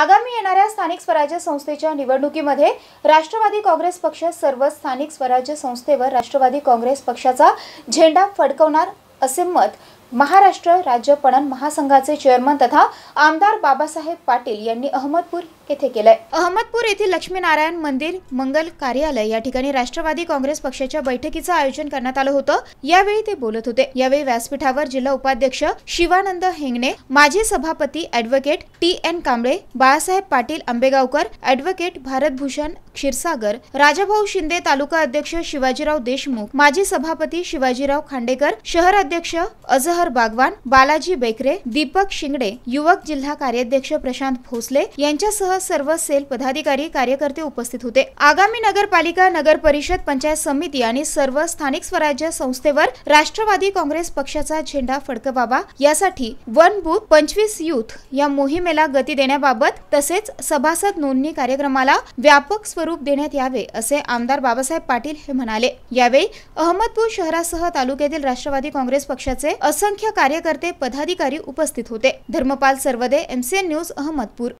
आगामी येणाऱ्या स्थानिक स्वराज्य संस्थेच्या निवडणुकीमध्ये राष्ट्रवादी काँग्रेस पक्ष सर्व स्थानिक स्वराज्य संस्थेवर राष्ट्रवादी काँग्रेस पक्षाचा झेंडा फडकवणार असे मत महाराष्ट्र राज्य पणन महासंघाचे चेअरमन तथा आमदार बाबासाहेब पाटील यांनी अहमदपूर येथे केलंय अहमदपूर येथील लक्ष्मीनारायण मंदिर मंगल कार्यालय या ठिकाणी राष्ट्रवादी काँग्रेस पक्षाच्या बैठकीचं आयोजन करण्यात आलं होतं यावेळी ते बोलत होते यावेळी व्यासपीठावर जिल्हा उपाध्यक्ष शिवानंद हेंगणे माजी सभापती advocate T N Kamble Balasaheb Patil Ambegaonkar Bharat Bharatbhushan Kshirsagar Rajabhau Shinde तालुका अध्यक्ष शिवाजीराव देशमुख माजी सभापती शिवाजीराव खांडेकर शहर अध्यक्ष अजहर बागवान बालाजी बेकरे दीपक शिंगडे युवक जिल्हा कार्याध्यक्ष प्रशांत भोसले यांच्यासह सर्व सेल पदाधिकारी कार्यकर्ते उपस्थित होते आगामी नगरपालिका नगर परिषद पंचायत समिती आणि सर्व स्थानिक स्वराज्य संस्थेवर राष्ट्रवादी काँग्रेस पक्षाचा झेंडा फडकवावा यासाठी वन बूथ पंचवीस युथ या मोहिमेला गती देण्याबाबत तसेच सभासद नोंदणी कार्यक्रमाला व्यापक रूप देण्यात यावे असे आमदार बाबासाहेब पाटील हे म्हणाले यावेळी अहमदपूर शहरासह तालुक्यातील राष्ट्रवादी काँग्रेस पक्षाचे असंख्य कार्यकर्ते पदाधिकारी उपस्थित होते धर्मपाल सर्वदे एमसीएन न्यूज अहमदपूर